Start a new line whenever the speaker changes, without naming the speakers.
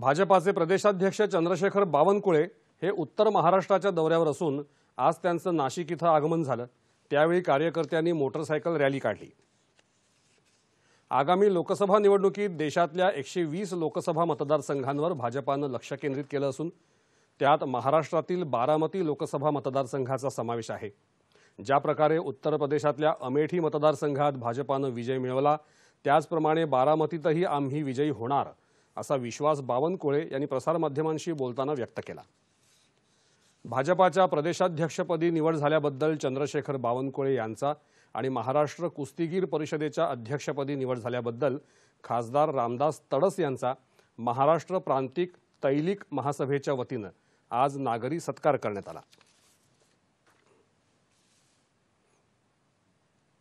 भाजपाचे प्रदेशाध्यक्ष चंद्रशेखर बावनकुळे हे उत्तर महाराष्ट्राच्या दौऱ्यावर असून आज त्यांचं नाशिक इथं आगमन झालं त्यावेळी कार्यकर्त्यांनी मोटरसायकल रॅली काढली आगामी लोकसभा निवडणुकीत देशातल्या एकशे वीस लोकसभा मतदारसंघांवर भाजपानं लक्ष केंद्रित केलं असून त्यात महाराष्ट्रातील बारामती लोकसभा मतदारसंघाचा समावेश आहे ज्या प्रकारे उत्तर प्रदेशातल्या अमेठी मतदारसंघात भाजपानं विजय मिळवला त्याचप्रमाणे बारामतीतही आम्ही विजयी होणार असा विश्वास बावनकुळे यांनी प्रसारमाध्यमांशी बोलताना व्यक्त केला भाजपाच्या प्रदेशाध्यक्षपदी निवड झाल्याबद्दल चंद्रशेखर बावनकुळे यांचा आणि महाराष्ट्र कुस्तीगीर परिषदेच्या अध्यक्षपदी निवड झाल्याबद्दल खासदार रामदास तडस यांचा महाराष्ट्र प्रांतिक तैलिक महासभेच्या वतीनं आज नागरी सत्कार करण्यात आला